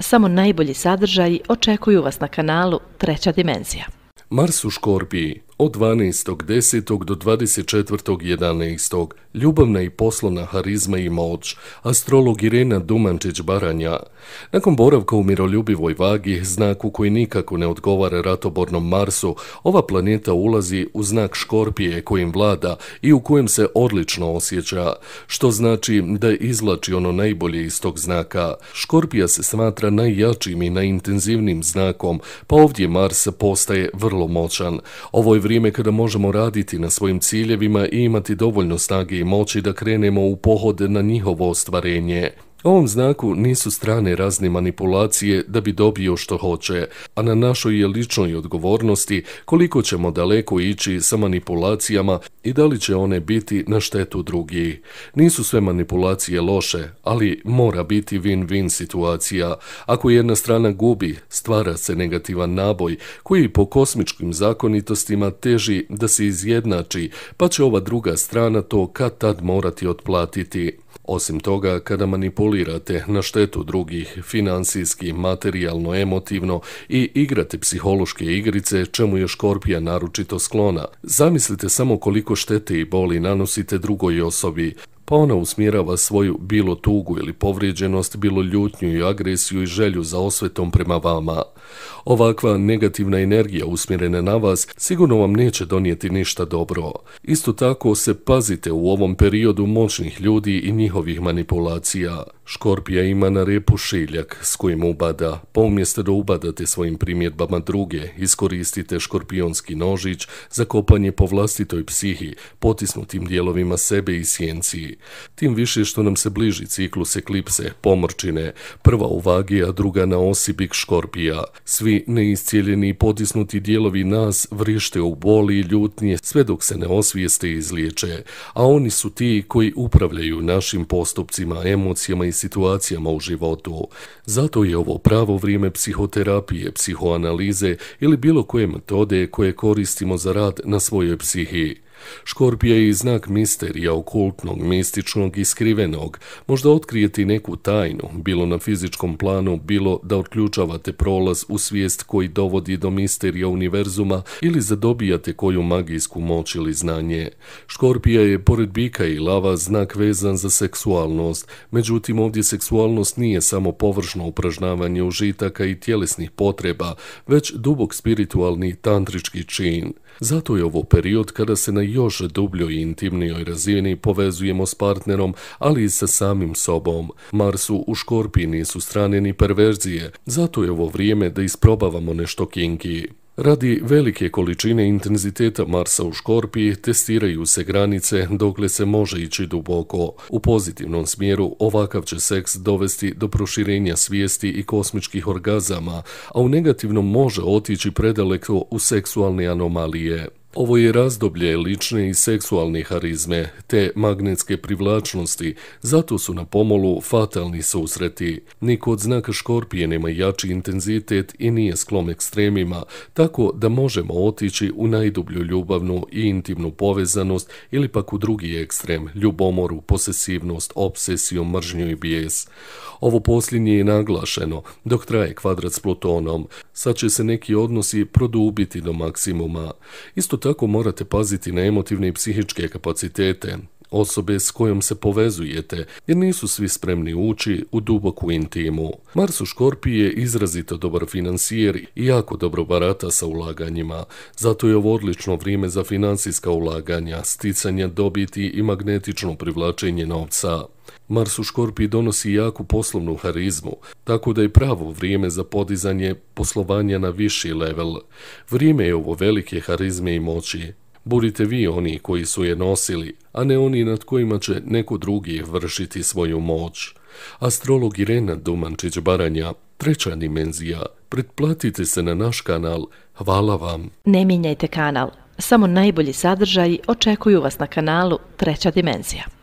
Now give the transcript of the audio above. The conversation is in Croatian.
Samo najbolji sadržaji očekuju vas na kanalu Treća dimenzija. Mars u Škorpiji od 12.10. do 24.11. Ljubavna i poslovna harizma i moć, astrolog Irena Dumančić-Baranja. Nakon boravka u miroljubivoj vagi, znaku koji nikako ne odgovara ratobornom Marsu, ova planeta ulazi u znak škorpije kojim vlada i u kojem se odlično osjeća, što znači da izlači ono najbolje iz tog znaka. Škorpija se smatra najjačim i najintenzivnim znakom, pa ovdje Mars postaje vrlo moćan. Ovo je vrijeme kada možemo raditi na svojim ciljevima i imati dovoljno snage i moći da krenemo u pohod na njihovo ostvarenje. Ovom znaku nisu strane razne manipulacije da bi dobio što hoće, a na našoj je ličnoj odgovornosti koliko ćemo daleko ići sa manipulacijama i da li će one biti na štetu drugih. Nisu sve manipulacije loše, ali mora biti win-win situacija. Ako jedna strana gubi, stvara se negativan naboj koji po kosmičkim zakonitostima teži da se izjednači, pa će ova druga strana to kad tad morati otplatiti. Osim toga, kada manipulacija manipulirate na štetu drugih, financijski, materijalno, emotivno i igrate psihološke igrice čemu je škorpija naručito sklona. Zamislite samo koliko štete i boli nanosite drugoj osobi, pa ona usmjerava svoju bilo tugu ili povrijeđenost, bilo ljutnju i agresiju i želju za osvetom prema vama. Ovakva negativna energija usmjerena na vas sigurno vam neće donijeti ništa dobro. Isto tako se pazite u ovom periodu moćnih ljudi i njihovih manipulacija. Škorpija ima na repu šiljak s kojim ubada, pa umjesto da ubadate svojim primjedbama druge, iskoristite škorpionski nožić za kopanje po vlastitoj psihi, potisnutim dijelovima sebe i sjenci. Tim više što nam se bliži ciklus eklipse, pomrčine, prva u vagi, a druga na osibik škorpija. Svi neiscijeljeni i potisnuti dijelovi nas vrište u boli i ljutnje sve dok se ne osvijeste i izliječe, a oni su ti koji upravljaju našim postupcima, emocijama i situacijama u životu. Zato je ovo pravo vrijeme psihoterapije, psihoanalize ili bilo koje metode koje koristimo za rad na svojoj psihi. Škorpija je i znak misterija, okultnog, mističnog i skrivenog. Možda otkrijeti neku tajnu, bilo na fizičkom planu, bilo da otključavate prolaz u svijest koji dovodi do misterija univerzuma ili zadobijate koju magijsku moć ili znanje. Škorpija je pored bika i lava znak vezan za seksualnost, međutim ovdje seksualnost nije samo površno upražnavanje užitaka i tjelesnih potreba, već dubok spiritualni tantrički čin. Zato je ovo period kada se na još dubljoj i intimnijoj razini povezujemo s partnerom, ali i sa samim sobom. Marsu u Škorpiji nisu strane ni perverzije, zato je ovo vrijeme da isprobavamo nešto kinki. Radi velike količine intenziteta Marsa u Škorpiji testiraju se granice dokle se može ići duboko. U pozitivnom smjeru ovakav će seks dovesti do proširenja svijesti i kosmičkih orgazama, a u negativnom može otići predaleko u seksualne anomalije. Ovo je razdoblje lične i seksualne harizme te magnetske privlačnosti, zato su na pomolu fatalni susreti. Niko od znaka škorpije nema jači intenzitet i nije sklom ekstremima, tako da možemo otići u najdublju ljubavnu i intimnu povezanost ili pak u drugi ekstrem, ljubomoru, posesivnost, obsesiju, mržnju i bijes. Ovo posljednje je naglašeno, dok traje kvadrat s Plutonom. Sad će se neki odnosi produbiti do maksimuma. Isto tako morate paziti na emotivne i psihičke kapacitete, osobe s kojom se povezujete, jer nisu svi spremni ući u duboku intimu. Marsu škorpiji je izrazito dobar financijer i jako dobro barata sa ulaganjima, zato je ovo odlično vrijeme za financijska ulaganja, sticanje dobiti i magnetično privlačenje novca. Mars u Škorpiji donosi jaku poslovnu harizmu, tako da je pravo vrijeme za podizanje poslovanja na viši level. Vrijeme je ovo velike harizme i moći. Budite vi oni koji su je nosili, a ne oni nad kojima će neko drugi vršiti svoju moć. Astrolog Irena Dumančić Baranja, treća dimenzija. Pretplatite se na naš kanal. Hvala vam. Ne mijenjajte kanal. Samo najbolji sadržaj očekuju vas na kanalu Treća dimenzija.